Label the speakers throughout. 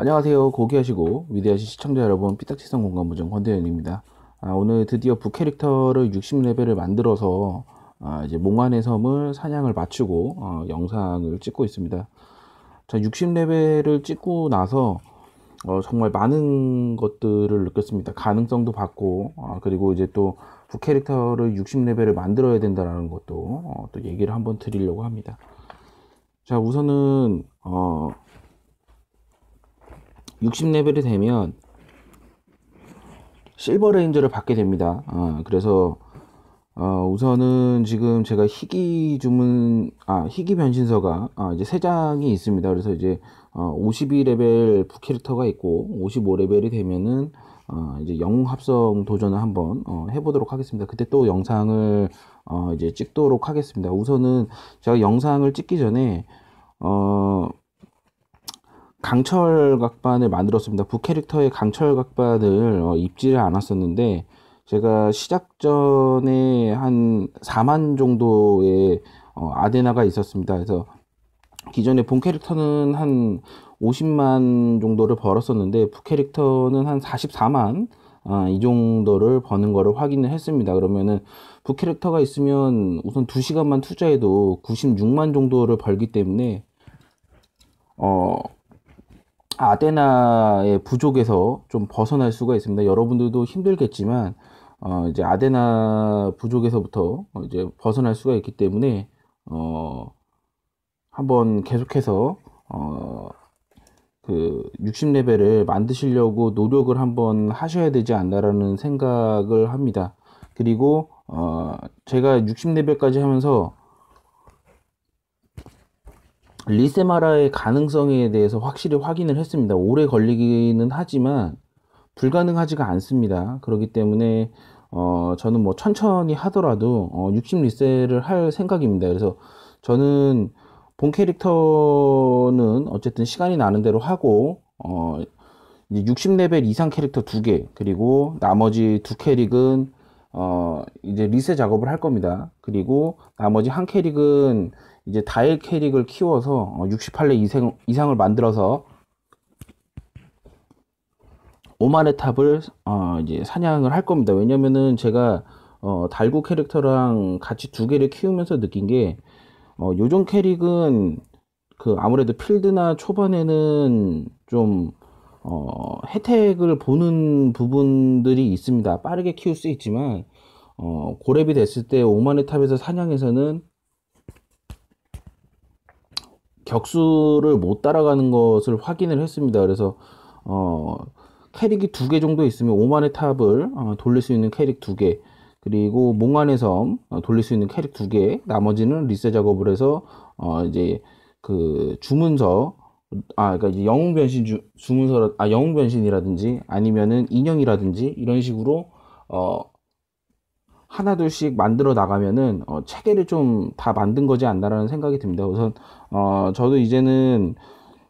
Speaker 1: 안녕하세요. 고귀하시고 위대하신 시청자 여러분 삐딱지성 공간무정 권대현입니다. 아, 오늘 드디어 부캐릭터를 60레벨을 만들어서 아, 이제 몽환의 섬을 사냥을 마치고 어, 영상을 찍고 있습니다. 자 60레벨을 찍고 나서 어, 정말 많은 것들을 느꼈습니다. 가능성도 봤고 어, 그리고 이제 또 부캐릭터를 60레벨을 만들어야 된다는 것도 어, 또 얘기를 한번 드리려고 합니다. 자 우선은 어, 60레벨이 되면 실버 레인저를 받게 됩니다. 아, 그래서 어, 우선은 지금 제가 희귀 주문, 아, 희귀 변신서가, 아, 이제 세 장이 있습니다. 그래서 이제, 어, 52레벨 부캐릭터가 있고, 55레벨이 되면은, 어, 이제 영웅 합성 도전을 한번, 어, 해보도록 하겠습니다. 그때 또 영상을, 어, 이제 찍도록 하겠습니다. 우선은 제가 영상을 찍기 전에, 어, 강철 각반을 만들었습니다. 북캐릭터의 강철 각반을 어, 입지를 않았었는데 제가 시작 전에 한 4만 정도의 어, 아데나가 있었습니다. 그래서 기존에 본 캐릭터는 한 50만 정도를 벌었었는데 북캐릭터는한 44만 아, 이 정도를 버는 거를 확인을 했습니다. 그러면은 부캐릭터가 있으면 우선 2시간만 투자해도 96만 정도를 벌기 때문에 어 아데나의 부족에서 좀 벗어날 수가 있습니다. 여러분들도 힘들겠지만 어, 이제 아데나 부족에서부터 이제 벗어날 수가 있기 때문에 어, 한번 계속해서 어, 그 60레벨을 만드시려고 노력을 한번 하셔야 되지 않나라는 생각을 합니다. 그리고 어, 제가 60레벨까지 하면서 리세마라의 가능성에 대해서 확실히 확인을 했습니다. 오래 걸리기는 하지만 불가능하지가 않습니다. 그렇기 때문에 어, 저는 뭐 천천히 하더라도 어, 60 리세를 할 생각입니다. 그래서 저는 본 캐릭터는 어쨌든 시간이 나는 대로 하고 어, 60레벨 이상 캐릭터 두 개 그리고 나머지 두 캐릭은 어, 이제 리세 작업을 할 겁니다. 그리고 나머지 한 캐릭은 이제 다일 캐릭을 키워서 68렙 어, 이상, 이상을 만들어서 오마의 탑을 어, 이제 사냥을 할 겁니다. 왜냐면은 제가 어, 달구 캐릭터랑 같이 두 개를 키우면서 느낀 게 어, 요정 캐릭은 그 아무래도 필드나 초반에는 좀 어, 혜택을 보는 부분들이 있습니다. 빠르게 키울 수 있지만 어, 고렙이 됐을 때오마네 탑에서 사냥해서는 격수를 못 따라가는 것을 확인을 했습니다. 그래서 어, 캐릭이 두 개 정도 있으면 오만의 탑을 어, 돌릴 수 있는 캐릭 두 개, 그리고 몽환의 섬 어, 돌릴 수 있는 캐릭 두 개, 나머지는 리셋 작업을 해서 어, 이제 그 주문서 아, 그니까 영웅 변신 주, 주문서 아 영웅 변신이라든지 아니면은 인형이라든지 이런 식으로 어 하나둘씩 만들어 나가면은 어, 체계를 좀 다 만든 거지 않나라는 생각이 듭니다. 우선 어, 저도 이제는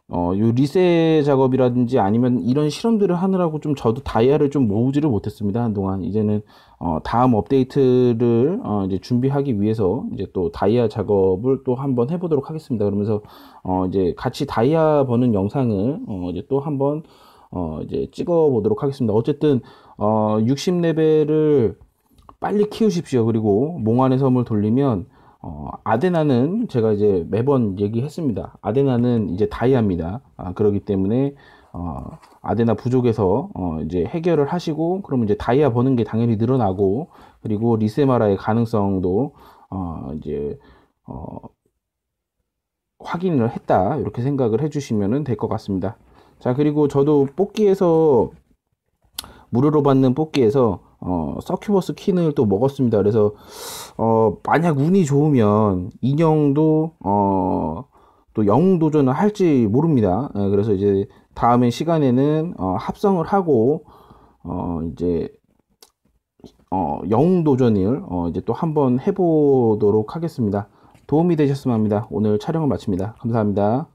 Speaker 1: 어, 요리셋 작업이라든지 아니면 이런 실험들을 하느라고 좀 저도 다이아를 좀 모으지를 못했습니다. 한동안. 이제는, 어, 다음 업데이트를, 어, 이제 준비하기 위해서 이제 또 다이아 작업을 또 한번 해보도록 하겠습니다. 그러면서, 어, 이제 같이 다이아 버는 영상을, 어, 이제 또 한번, 어, 이제 찍어 보도록 하겠습니다. 어쨌든, 어, 60레벨을 빨리 키우십시오. 그리고 몽환의 섬을 돌리면 어, 아데나는 제가 이제 매번 얘기했습니다. 아데나는 이제 다이아입니다. 아, 그렇기 때문에 어, 아데나 부족에서 어, 이제 해결을 하시고 그러면 이제 다이아 버는 게 당연히 늘어나고 그리고 리세마라의 가능성도 어, 이제 어, 확인을 했다 이렇게 생각을 해주시면 될 것 같습니다. 자 그리고 저도 뽑기에서 무료로 받는 뽑기에서 어, 서큐버스 킨을 또 먹었습니다. 그래서 어, 만약 운이 좋으면 인형도 어, 또 영웅 도전을 할지 모릅니다. 예, 그래서 이제 다음에 시간에는 어, 합성을 하고 어, 이제 어, 영웅 도전을 어, 이제 또 한번 해보도록 하겠습니다. 도움이 되셨으면 합니다. 오늘 촬영을 마칩니다. 감사합니다.